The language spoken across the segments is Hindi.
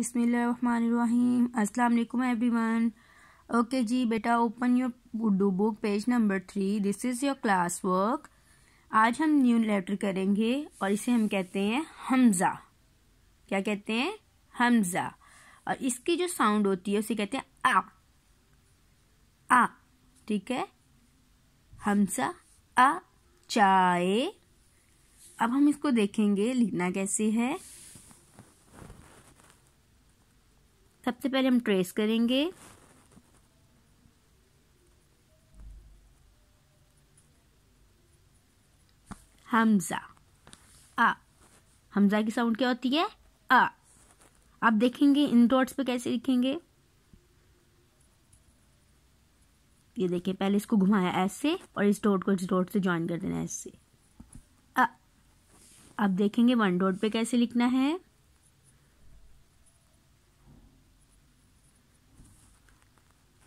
बिसमीम अस्सलाम एवरीवन ओके जी बेटा open your Urdu book page number three this is your class work आज हम न्यू लेटर करेंगे और इसे हम कहते हैं हमज़ा क्या कहते हैं हमज़ा और इसकी जो साउंड होती है उसे कहते हैं आ आ ठीक है हमसा आ चाय अब हम इसको देखेंगे लिखना कैसे है सबसे पहले हम ट्रेस करेंगे हमजा आ हमजा की साउंड क्या होती है आ आप देखेंगे इन डॉट्स पे कैसे लिखेंगे ये देखिए पहले इसको घुमाया ऐसे और इस डॉट को इस डॉट से ज्वाइन कर देना ऐसे आ आप देखेंगे वन डॉट पे कैसे लिखना है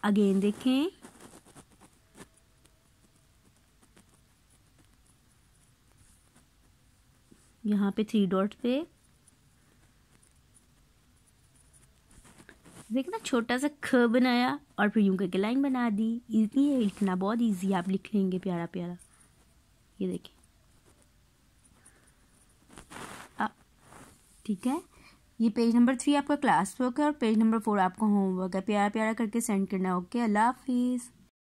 अगेन देखें यहाँ पे थ्री डॉट पे देखना छोटा सा ख बनाया और फिर यूं करके लाइन बना दी इतनी है लिखना बहुत इजी आप लिख लेंगे प्यारा प्यारा ये देखिए ठीक है ये पेज नंबर थ्री आपका क्लास वर्क है और पेज नंबर फोर आपका होमवर्क है प्यारा प्यारा करके सेंड करना ओके अल्लाह हाफिज़